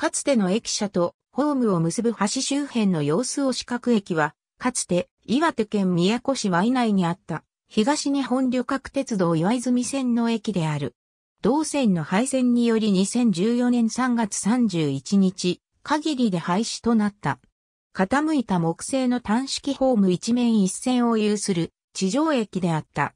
かつての駅舎とホームを結ぶ橋周辺の様子を四角駅は、かつて岩手県宮古市湾内にあった東日本旅客鉄道岩泉線の駅である。同線の廃線により2014年3月31日限りで廃止となった。傾いた木製の単式ホーム一面一線を有する地上駅であった。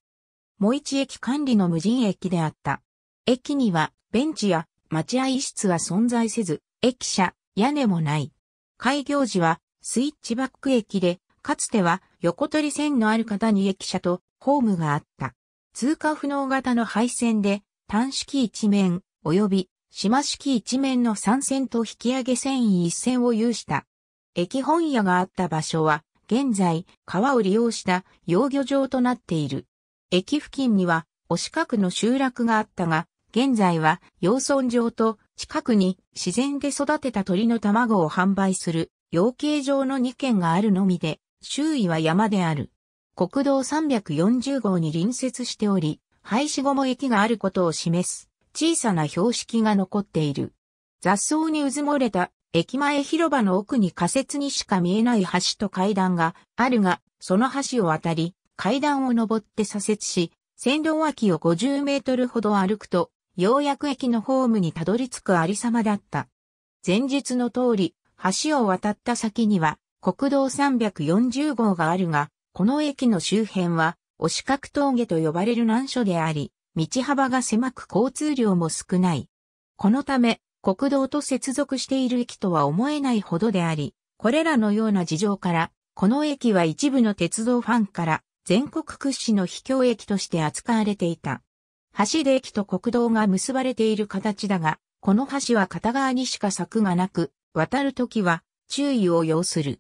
もう一駅管理の無人駅であった。駅にはベンチや待合室は存在せず、駅舎、屋根もない。開業時はスイッチバック駅で、かつては横取り線のある方に駅舎とホームがあった。通過不能型の配線で、端式一面、及び島式一面の3線と引き上げ線維1線を有した。駅本屋があった場所は、現在、川を利用した養魚場となっている。駅付近には、お四角の集落があったが、現在は、養村場と近くに自然で育てた鳥の卵を販売する養鶏場の2軒があるのみで、周囲は山である。国道340号に隣接しており、廃止後も駅があることを示す小さな標識が残っている。雑草にうずもれた駅前広場の奥に仮設にしか見えない橋と階段があるが、その橋を渡り、階段を登って左折し、線路脇を50メートルほど歩くと、ようやく駅のホームにたどり着くありさまだった。前述の通り、橋を渡った先には国道340号があるが、この駅の周辺は、お四角峠と呼ばれる難所であり、道幅が狭く交通量も少ない。このため、国道と接続している駅とは思えないほどであり、これらのような事情から、この駅は一部の鉄道ファンから全国屈指の秘境駅として扱われていた。橋で駅と国道が結ばれている形だが、この橋は片側にしか柵がなく、渡るときは注意を要する。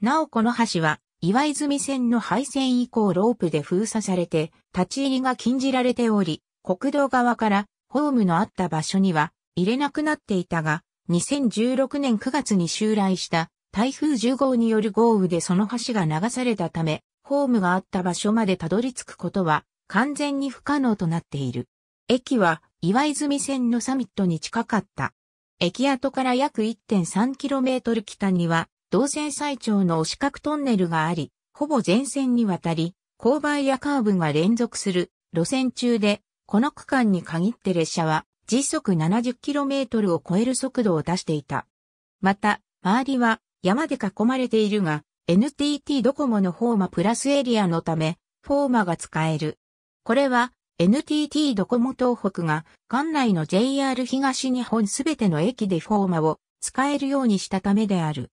なおこの橋は、岩泉線の廃線以降ロープで封鎖されて、立ち入りが禁じられており、国道側からホームのあった場所には入れなくなっていたが、2016年9月に襲来した台風10号による豪雨でその橋が流されたため、ホームがあった場所までたどり着くことは完全に不可能となっている。駅は岩泉線のサミットに近かった。駅跡から約 1.3km 北には、動線最長の四角トンネルがあり、ほぼ全線にわたり、勾配やカーブが連続する路線中で、この区間に限って列車は時速 70km を超える速度を出していた。また、周りは山で囲まれているが、NTT ドコモのフォーマプラスエリアのため、フォーマが使える。これは NTT ドコモ東北が管内の JR 東日本すべての駅でフォーマを使えるようにしたためである。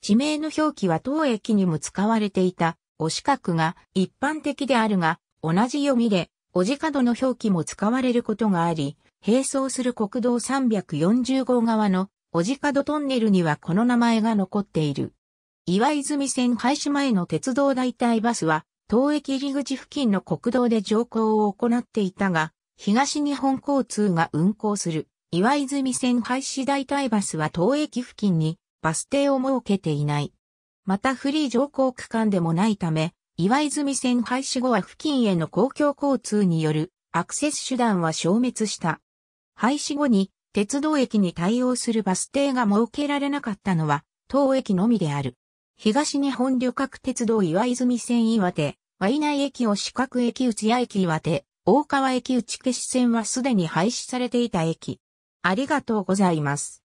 地名の表記は当駅にも使われていた、お四角が一般的であるが、同じ読みで、おじ角の表記も使われることがあり、並走する国道340号側のおじ角トンネルにはこの名前が残っている。岩泉線廃止前の鉄道代替バスは、東駅入り口付近の国道で乗降を行っていたが、東日本交通が運行する岩泉線廃止代替バスは東駅付近にバス停を設けていない。またフリー乗降区間でもないため、岩泉線廃止後は付近への公共交通によるアクセス手段は消滅した。廃止後に鉄道駅に対応するバス停が設けられなかったのは当駅のみである。東日本旅客鉄道岩泉線岩手、ワイナイ駅を四角駅内や駅岩手、大川駅内消し線はすでに廃止されていた駅。ありがとうございます。